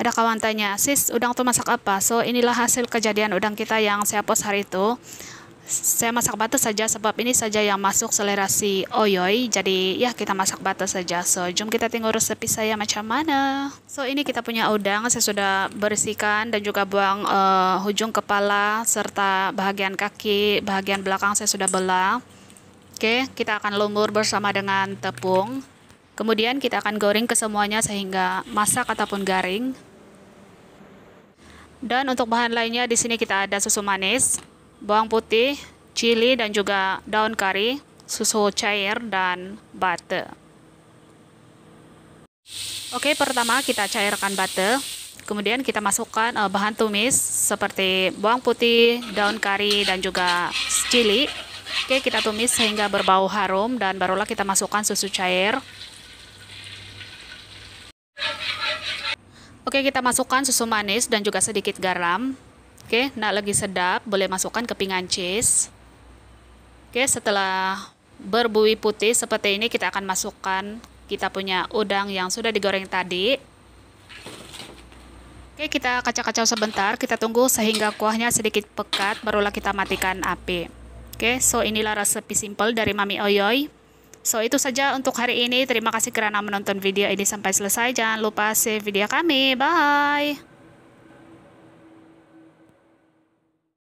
Ada kawan tanya, sis udang tuh masak apa? So inilah hasil kejadian udang kita yang saya post hari itu. Saya masak batas saja sebab ini saja yang masuk selera si Oyoy. Jadi ya kita masak batas saja. So jom kita tengok resepi saya macam mana. So ini kita punya udang. Saya sudah bersihkan dan juga buang uh, hujung kepala serta bagian kaki, bagian belakang saya sudah belah. Oke, kita akan lumur bersama dengan tepung. Kemudian kita akan goreng ke semuanya sehingga masak ataupun garing. Dan untuk bahan lainnya di sini kita ada susu manis, bawang putih, cili dan juga daun kari, susu cair dan butter. Oke, pertama kita cairkan butter. Kemudian kita masukkan eh, bahan tumis seperti bawang putih, daun kari dan juga cili. Oke, kita tumis sehingga berbau harum dan barulah kita masukkan susu cair Oke, kita masukkan susu manis dan juga sedikit garam. Oke, nak lagi sedap, boleh masukkan kepingan cheese. Oke, setelah berbuih putih seperti ini kita akan masukkan kita punya udang yang sudah digoreng tadi. Oke, kita kacau-kacau sebentar, kita tunggu sehingga kuahnya sedikit pekat, barulah kita matikan api. Oke, so inilah resep simple dari Mami Oyoy. So itu saja untuk hari ini. Terima kasih karena menonton video ini sampai selesai. Jangan lupa save video kami. Bye.